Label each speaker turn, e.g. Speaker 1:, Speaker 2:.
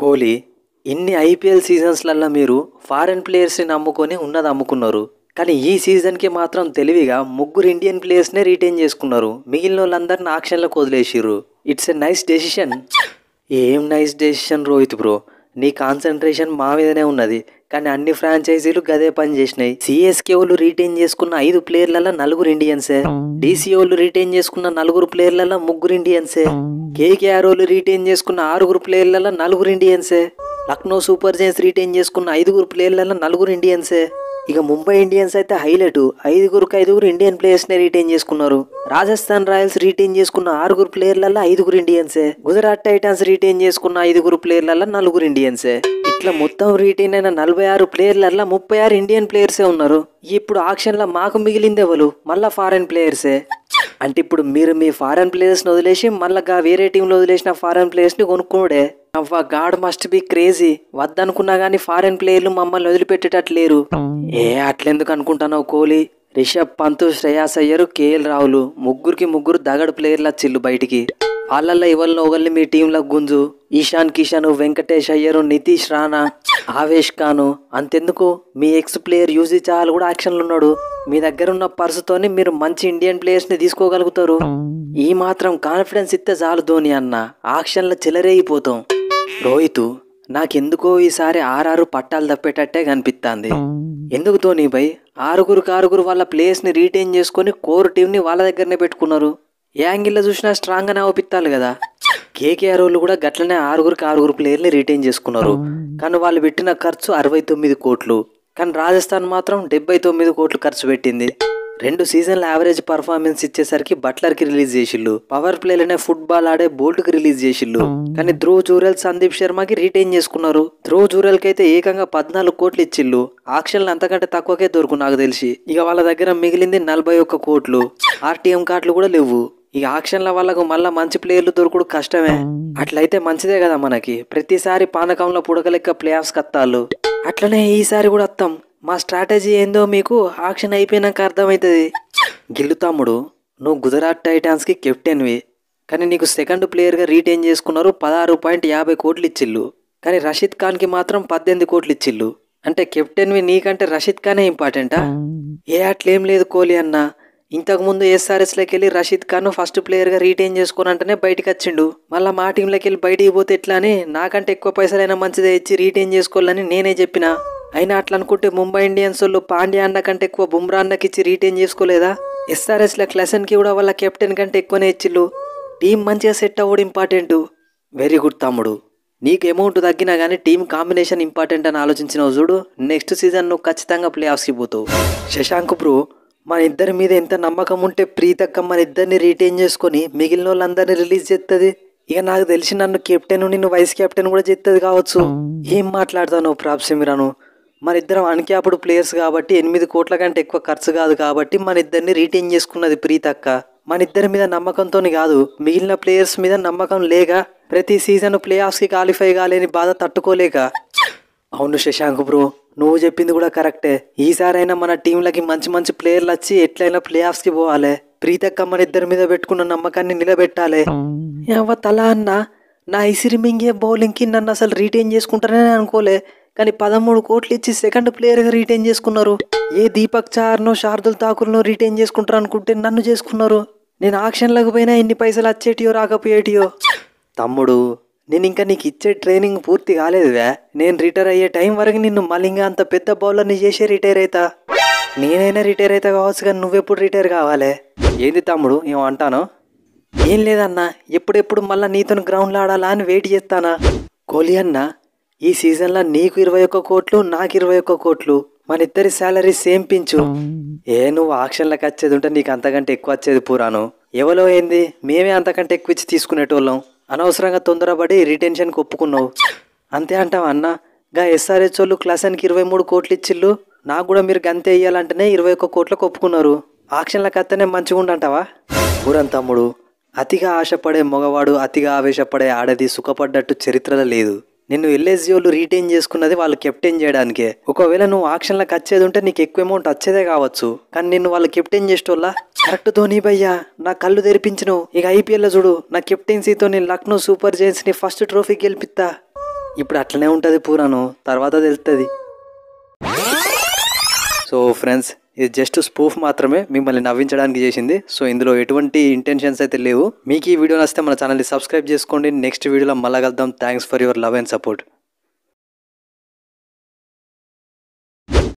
Speaker 1: కోహ్లీ ఇన్ని ఐపీఎల్ సీజన్స్లల్లో మీరు ఫారెన్ ప్లేయర్స్ని నమ్ముకొని ఉన్నది అమ్ముకున్నారు కానీ ఈ సీజన్కి మాత్రం తెలివిగా ముగ్గురు ఇండియన్ ప్లేయర్స్నే రిటైన్ చేసుకున్నారు మిగిలిన వాళ్ళందరిని ఆక్షన్లకు వదిలేసారు ఇట్స్ ఎ నైస్ డెసిషన్ ఏం నైస్ డెసిషన్ రోహిత్ బ్రో నీ కాన్సన్ట్రేషన్ మా మీదనే ఉన్నది కానీ అన్ని ఫ్రాంచైజీలు గదే పని చేసినాయి సిఎస్కే వాళ్ళు రీటైన్ చేసుకున్న ఐదు ప్లేయర్లలో నలుగురు ఇండియన్సే డీసీ వాళ్ళు రీటైన్ చేసుకున్న నలుగురు ప్లేయర్లలో ముగ్గురు ఇండియన్సే కేకేఆర్ వాళ్ళు రీటైన్ చేసుకున్న ఆరుగురు ప్లేయర్లలో నలుగురు ఇండియన్సే లక్నో సూపర్ జైన్స్ రీటైన్ చేసుకున్న ఐదుగురు ప్లేయర్లలో నలుగురు ఇండియన్సే ఇక ముంబై ఇండియన్స్ అయితే హైలైట్ ఐదుగురికి ఐదుగురు ఇండియన్ ప్లేయర్స్నే రిటైన్ చేసుకున్నారు రాజస్థాన్ రాయల్స్ రిటైన్ చేసుకున్న ఆరుగురు ప్లేయర్లలో ఐదుగురు ఇండియన్సే గుజరాత్ టైటాన్స్ రిటైన్ చేసుకున్న ఐదుగురు ప్లేయర్లలో నలుగురు ఇండియన్సే ఇట్లా మొత్తం రిటైన్ అయిన నలభై ఆరు ప్లేయర్లలో ముప్పై ఆరు ఇండియన్ ప్లేయర్సే ఉన్నారు ఇప్పుడు ఆక్షన్లో మాకు మిగిలింది ఎవరు మళ్ళా ఫారెన్ ప్లేయర్సే అంటే ఇప్పుడు మీరు మీ ఫారెన్ ప్లేయర్స్ని వదిలేసి మళ్ళీ వేరే టీంలో వదిలేసిన ఫారెన్ ప్లేయర్స్ని కొనుక్కోడే అవ్వ గాడ్ మస్ట్ బి క్రేజీ వద్దనుకున్నా కానీ ఫారెన్ ప్లేయర్లు మమ్మల్ని లేరు ఏ అట్లెందుకు అనుకుంటున్నావు కోహ్లీ రిషబ్ పంత్ శ్రేయాస్ అయ్యరు కేఎల్ రాహుల్ ముగ్గురికి ముగ్గురు దగడు ప్లేయర్ల చిల్లు బయటికి వాళ్ళల్లో ఎవరిని ఒకరిని మీ టీంలో గుంజు ఈశాన్ కిషన్ వెంకటేష్ అయ్యరు నితీష్ రాణా ఆవేష్ ఖాను అంతెందుకు మీ ఎక్స్ ప్లేయర్ యూజీ చాహల్ కూడా యాక్షన్లో ఉన్నాడు మీ దగ్గర ఉన్న పర్సుతోని మీరు మంచి ఇండియన్ ప్లేయర్స్ని తీసుకోగలుగుతారు ఈ మాత్రం కాన్ఫిడెన్స్ ఇస్తే చాలు ధోని అన్న ఆక్షన్లో చెలరేగిపోతాం రోహిత్ నాకెందుకో ఈసారి ఆరారు పట్టాలు తప్పేటట్టే కనిపిస్తుంది ఎందుకు ధోని భయ్ ఆరుగురు కారుగురు వాళ్ళ ప్లేస్ని రీటైన్ చేసుకొని కోర్ టీంని వాళ్ళ దగ్గరనే పెట్టుకున్నారు ఏ యాంగిల్లో చూసినా స్ట్రాంగ్గానే అవపిత్తాలి కదా కేకేఆర్ వాళ్ళు కూడా గట్లనే ఆరుగురు ఆరుగురు ప్లేయర్ని రీటైన్ చేసుకున్నారు కానీ వాళ్ళు పెట్టిన ఖర్చు అరవై తొమ్మిది కోట్లు కానీ రాజస్థాన్ మాత్రం డెబ్బై తొమ్మిది కోట్లు ఖర్చు పెట్టింది రెండు సీజన్ల యావరేజ్ పర్ఫార్మెన్స్ ఇచ్చేసరికి బట్లర్ కి రిలీజ్ చేసిల్లు పవర్ ప్లేలోనే ఫుట్బాల్ ఆడే బోల్ట్ కి రిలీజ్ చేసిల్లు కానీ ధ్రువ్ జూరల్ సందీప్ శర్మకి రిటైన్ చేసుకున్నారు ధ్రువ్ జూరల్ కి అయితే ఏకంగా పద్నాలుగు కోట్లు ఇచ్చిల్లు ఆక్షన్లు అంతకంటే తక్కువకే దొరుకు నాకు తెలిసి ఇక వాళ్ళ దగ్గర మిగిలింది నలభై ఒక్క కోట్లు ఆర్టీఎం కార్డులు కూడా లేవు ఈ ఆక్షన్ల వాళ్ళకు మళ్ళీ మంచి ప్లేయర్లు దొరకడు కష్టమే అట్లయితే మంచిదే కదా మనకి ప్రతిసారి పానకంలో పుడకలెక్క ప్లే ఆఫ్స్ కత్తాలు అట్లనే ఈసారి కూడా అత్తం మా స్ట్రాటజీ ఏందో మీకు ఆక్షన్ అయిపోయినాక అర్థమవుతుంది గిల్లు తమ్ముడు నువ్వు గుజరాత్ టైటాన్స్కి కెప్టెన్వి కానీ నీకు సెకండ్ ప్లేయర్గా రీటైన్ చేసుకున్నారు పదహారు పాయింట్ యాభై కోట్లు ఇచ్చిల్లు కానీ రషీద్ ఖాన్కి మాత్రం పద్దెనిమిది కోట్లు ఇచ్చిల్లు అంటే కెప్టెన్వి నీకంటే రషీద్ ఖానే ఇంపార్టెంటా ఏ అట్లేం లేదు కోహ్లీ అన్న ఇంతకుముందు ఎస్ఆర్ఎస్లోకి వెళ్ళి రషీద్ ఖాన్ ఫస్ట్ ప్లేయర్గా రీటైన్ అంటేనే బయటకు వచ్చిండు మళ్ళీ మా టీంలోకి వెళ్ళి బయటికి పోతే ఎట్లా అని నాకంటే ఎక్కువ పైసలైనా మంచిదే ఇచ్చి రీటైన్ చేసుకోవాలని నేనే చెప్పినా అయినా అట్లా అనుకుంటే ముంబై ఇండియన్స్ వాళ్ళు పాండ్యా అన్న కంటే ఎక్కువ బుమ్రా అన్నకి ఇచ్చి రీటైన్ చేసుకోలేదా ఎస్ఆర్ఎస్ల కి కూడా వాళ్ళ కెప్టెన్ కంటే ఎక్కువనే ఇచ్చిల్లు టీం మంచిగా సెట్ అవ్వడం ఇంపార్టెంట్ వెరీ గుడ్ తమ్ముడు నీకు అమౌంట్ తగ్గినా కానీ టీం కాంబినేషన్ ఇంపార్టెంట్ అని ఆలోచించిన చూడు నెక్స్ట్ సీజన్ నువ్వు ఖచ్చితంగా ప్లే ఆఫ్స్కి పోతావు శశాంక్ బ్రో మన ఇద్దరి మీద ఎంత నమ్మకం ఉంటే ప్రీతక్క మన ఇద్దరిని రీటైన్ చేసుకొని మిగిలిన వాళ్ళందరినీ రిలీజ్ చేస్తుంది ఇక నాకు తెలిసి నన్ను కెప్టెన్ నుండి నువ్వు వైస్ కెప్టెన్ కూడా చేస్తుంది కావచ్చు ఏం మాట్లాడతావు నువ్వు ప్రాప్సిమిరాను మన ఇద్దరం అన్క్యాప్డ్ ప్లేయర్స్ కాబట్టి ఎనిమిది కోట్ల కంటే ఎక్కువ ఖర్చు కాదు కాబట్టి మన ఇద్దరిని రీటైన్ చేసుకున్నది ప్రీతక్క మన ఇద్దరి మీద నమ్మకంతో కాదు మిగిలిన ప్లేయర్స్ మీద నమ్మకం లేక ప్రతి సీజన్ ప్లే ఆఫ్స్కి క్వాలిఫై కాలేని బాధ తట్టుకోలేక అవును శశాంక్ బ్రో నువ్వు చెప్పింది కూడా కరెక్టే ఈసారైనా మన టీంలకి మంచి మంచి ప్లేయర్లు వచ్చి ఎట్లయినా ప్లే ఆఫ్స్కి పోవాలి ప్రీతక్క మన ఇద్దరి మీద పెట్టుకున్న నమ్మకాన్ని నిలబెట్టాలి ఎవ తల అన్న నా ఇసిరిమింగే బౌలింగ్కి నన్ను అసలు రీటైన్ చేసుకుంటారని అనుకోలే కానీ పదమూడు కోట్లు ఇచ్చి సెకండ్ ప్లేయర్గా రిటైన్ చేసుకున్నారు ఏ దీపక్ చార్నో శార్దుల్ ఠాకూర్నో రిటైన్ చేసుకుంటారు అనుకుంటే నన్ను చేసుకున్నారు నేను ఆక్షన్లకు పోయినా ఎన్ని పైసలు వచ్చేటియో రాకపోయేటియో తమ్ముడు నేను ఇంకా నీకు ఇచ్చే ట్రైనింగ్ పూర్తి కాలేదువే నేను రిటైర్ అయ్యే టైం వరకు నిన్ను మళ్ళీ అంత పెద్ద బౌలర్ని చేసే రిటైర్ అవుతా నేనైనా రిటైర్ అయితే కావచ్చు కానీ నువ్వెప్పుడు రిటైర్ కావాలి ఏంది తమ్ముడు ఏమో అంటాను ఏం లేదన్నా ఎప్పుడెప్పుడు మళ్ళీ నీతో గ్రౌండ్లో ఆడాలా అని వెయిట్ చేస్తానా కోహ్లీ అన్నా ఈ సీజన్లో నీకు ఇరవై ఒక్క కోట్లు నాకు ఇరవై ఒక్క కోట్లు మన ఇద్దరి శాలరీ సేమ్ పించు ఏ నువ్వు ఆక్షన్లకు వచ్చేది ఉంటే నీకు అంతకంటే ఎక్కువ వచ్చేది పురాను ఎవలో ఏంది మేమే అంతకంటే ఎక్కువ ఇచ్చి తీసుకునేటోళ్ళం అనవసరంగా తొందరపడి రిటెన్షన్కి ఒప్పుకున్నావు అంతే అంటావు అన్న గా ఎస్ఆర్హెచ్ వాళ్ళు అని ఇరవై మూడు కోట్లు ఇచ్చిళ్ళు నాకు కూడా మీరు గంతే ఇయ్యాలంటేనే ఇరవై ఒక్క కోట్లకు ఒప్పుకున్నారు ఆక్షన్లకు అత్తనే మంచిగా అంటావా ఊరన్ తమ్ముడు అతిగా ఆశపడే మగవాడు అతిగా ఆవేశపడే ఆడది సుఖపడ్డట్టు చరిత్రలో లేదు నిన్ను ఎల్ఏజియోలు రీటైన్ చేసుకున్నది వాళ్ళు కెప్టెన్ చేయడానికే ఒకవేళ నువ్వు ఆక్షన్లో వచ్చేది ఉంటే నీకు ఎక్కువ అమౌంట్ వచ్చేదే కావచ్చు కానీ నిన్ను వాళ్ళు కెప్టెన్ చేసేటోళ్ళ కరెక్ట్ ధోని భయ్యా నా కళ్ళు తెరిపించను ఇక ఐపీఎల్లో చూడు నా కెప్టెన్సీతో నేను లక్నో సూపర్ జైన్స్ని ఫస్ట్ ట్రోఫీ గెలిపిస్తా ఇప్పుడు అట్లనే ఉంటుంది పూరాను తర్వాత తెలుస్తుంది సో ఫ్రెండ్స్ ఇది జస్ట్ స్పూఫ్ మాత్రమే మిమ్మల్ని నవ్వించడానికి చేసింది సో ఇందులో ఎటువంటి ఇంటెన్షన్స్ అయితే లేవు మీకు ఈ వీడియో నచ్చితే మన ఛానల్ని సబ్స్క్రైబ్ చేసుకోండి నెక్స్ట్ వీడియోలో మళ్ళా కలుద్దాం thanks for your love and support